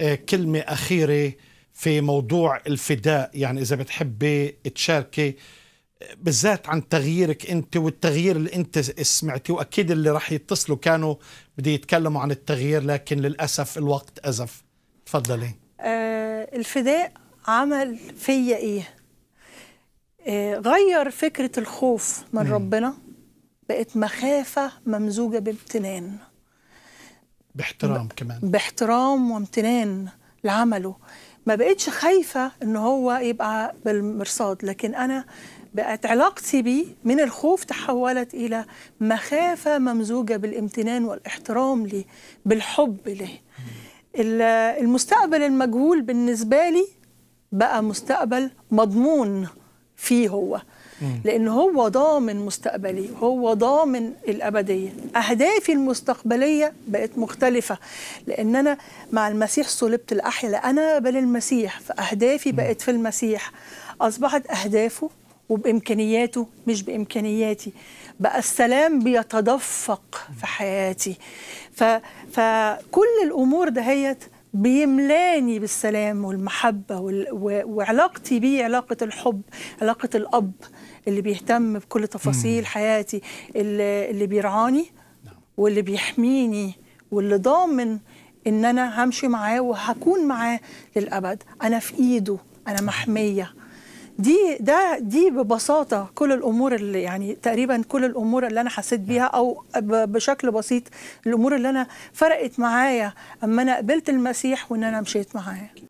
آه، كلمة أخيرة في موضوع الفداء يعني إذا بتحبي تشاركي آه، بالذات عن تغييرك أنت والتغيير اللي أنت سمعتيه وأكيد اللي راح يتصلوا كانوا بده يتكلموا عن التغيير لكن للأسف الوقت أزف تفضلي آه الفداء عمل فيا إيه آه غير فكرة الخوف من ربنا بقت مخافة ممزوجة بامتنان باحترام كمان باحترام وامتنان لعمله ما بقتش خايفة إن هو يبقى بالمرصاد لكن أنا بقت علاقتي بيه من الخوف تحولت إلى مخافة ممزوجة بالامتنان والاحترام ليه بالحب ليه المستقبل المجهول بالنسبة لي بقى مستقبل مضمون فيه هو لأن هو ضامن مستقبلي هو ضامن الأبدية أهدافي المستقبلية بقت مختلفة لأن أنا مع المسيح صلبت الأحياء أنا بل المسيح فأهدافي بقت في المسيح أصبحت أهدافه وبإمكانياته مش بإمكانياتي بقى السلام بيتدفق في حياتي ف... فكل الأمور دهيت بيملاني بالسلام والمحبة وال... وعلاقتي بيه علاقة الحب علاقة الأب اللي بيهتم بكل تفاصيل حياتي اللي, اللي بيرعاني نعم. واللي بيحميني واللي ضامن ان انا همشي معاه وهكون معاه للابد انا في ايده انا محميه دي ده دي ببساطه كل الامور اللي يعني تقريبا كل الامور اللي انا حسيت نعم. بيها او بشكل بسيط الامور اللي انا فرقت معايا اما انا قبلت المسيح وان انا مشيت معاه